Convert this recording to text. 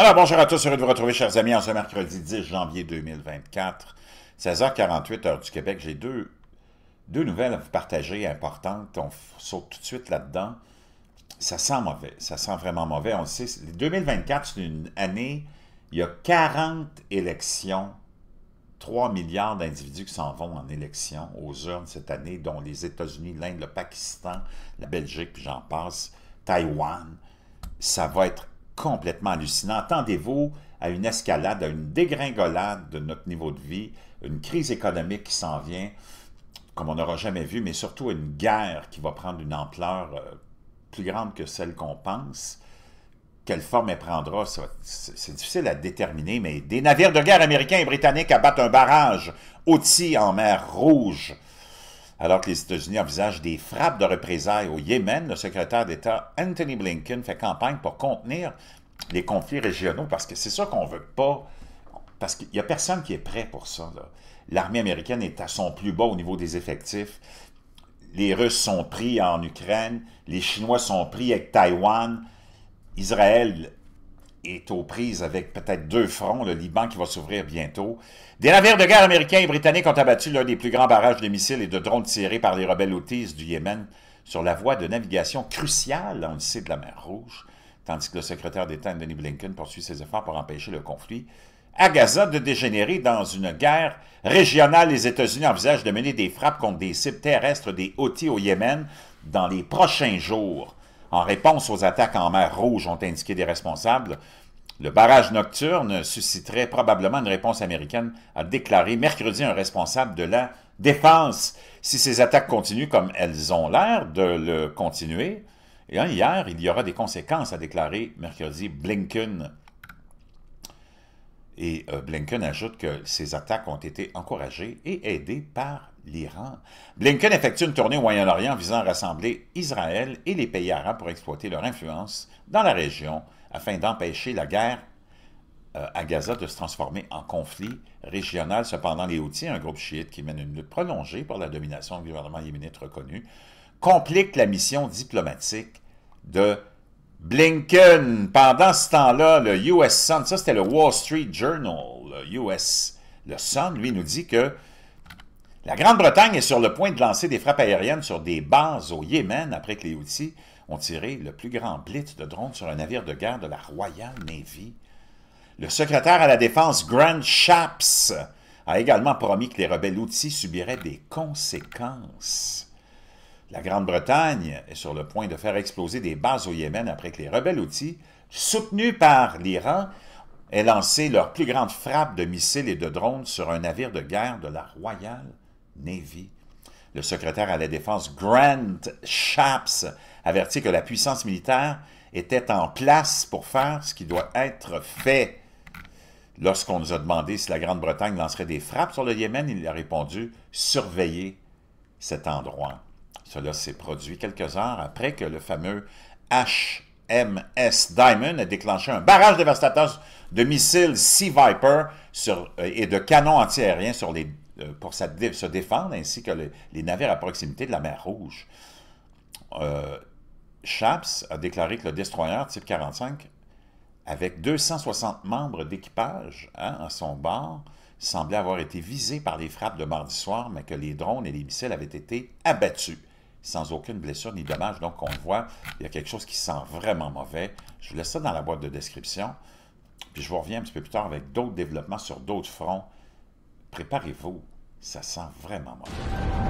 Alors, bonjour à tous, heureux de vous retrouver, chers amis, en ce mercredi 10 janvier 2024, 16h48, heure du Québec. J'ai deux, deux nouvelles à vous partager importantes. On saute tout de suite là-dedans. Ça sent mauvais, ça sent vraiment mauvais. On le sait, 2024, c'est une année, il y a 40 élections, 3 milliards d'individus qui s'en vont en élection aux urnes cette année, dont les États-Unis, l'Inde, le Pakistan, la Belgique, puis j'en passe, Taïwan. Ça va être complètement hallucinant. Attendez-vous à une escalade, à une dégringolade de notre niveau de vie, une crise économique qui s'en vient, comme on n'aura jamais vu, mais surtout une guerre qui va prendre une ampleur euh, plus grande que celle qu'on pense. Quelle forme elle prendra, c'est difficile à déterminer, mais des navires de guerre américains et britanniques abattent un barrage, outils en mer Rouge. Alors que les États-Unis envisagent des frappes de représailles au Yémen, le secrétaire d'État Anthony Blinken fait campagne pour contenir les conflits régionaux parce que c'est ça qu'on ne veut pas. Parce qu'il n'y a personne qui est prêt pour ça. L'armée américaine est à son plus bas au niveau des effectifs. Les Russes sont pris en Ukraine. Les Chinois sont pris avec Taïwan. Israël est aux prises avec peut-être deux fronts, le Liban qui va s'ouvrir bientôt. Des navires de guerre américains et britanniques ont abattu l'un des plus grands barrages de missiles et de drones tirés par les rebelles houthis du Yémen sur la voie de navigation cruciale, en lycée de la mer Rouge, tandis que le secrétaire d'État Anthony Blinken poursuit ses efforts pour empêcher le conflit à Gaza de dégénérer dans une guerre régionale. Les États-Unis envisagent de mener des frappes contre des cibles terrestres des Houthis au Yémen dans les prochains jours. En réponse aux attaques en mer Rouge, ont indiqué des responsables, le barrage nocturne susciterait probablement une réponse américaine, a déclaré mercredi un responsable de la défense. Si ces attaques continuent comme elles ont l'air de le continuer, et eh hier, il y aura des conséquences, a déclaré mercredi Blinken. Et euh, Blinken ajoute que ces attaques ont été encouragées et aidées par l'Iran. Blinken effectue une tournée au Moyen-Orient visant à rassembler Israël et les pays arabes pour exploiter leur influence dans la région afin d'empêcher la guerre euh, à Gaza de se transformer en conflit régional. Cependant, les Houthis, un groupe chiite qui mène une lutte prolongée pour la domination du gouvernement yéménite reconnu, compliquent la mission diplomatique de Blinken, pendant ce temps-là, le US Sun, ça c'était le Wall Street Journal, le US, le Sun, lui, nous dit que la Grande-Bretagne est sur le point de lancer des frappes aériennes sur des bases au Yémen après que les outils ont tiré le plus grand blitz de drones sur un navire de guerre de la Royal Navy. Le secrétaire à la Défense, Grant Shapps, a également promis que les rebelles outils subiraient des conséquences. La Grande-Bretagne est sur le point de faire exploser des bases au Yémen après que les rebelles outils, soutenus par l'Iran, aient lancé leur plus grande frappe de missiles et de drones sur un navire de guerre de la Royal Navy. Le secrétaire à la Défense Grant Shapps avertit que la puissance militaire était en place pour faire ce qui doit être fait. Lorsqu'on nous a demandé si la Grande-Bretagne lancerait des frappes sur le Yémen, il a répondu « surveiller cet endroit ». Cela s'est produit quelques heures après que le fameux HMS Diamond a déclenché un barrage dévastateur de missiles Sea Viper euh, et de canons antiaériens sur euh, pour se défendre, ainsi que les, navires à proximité de la mer Rouge. Chaps euh, a déclaré que le destroyer type 45, avec 260 membres d'équipage hein, à son bord, semblait avoir été visé par les frappes de mardi soir, mais que les drones et les missiles avaient été abattus sans aucune blessure ni dommage. Donc, on voit, il y a quelque chose qui sent vraiment mauvais. Je vous laisse ça dans la boîte de description. Puis je vous reviens un petit peu plus tard avec d'autres développements sur d'autres fronts. Préparez-vous, ça sent vraiment mauvais.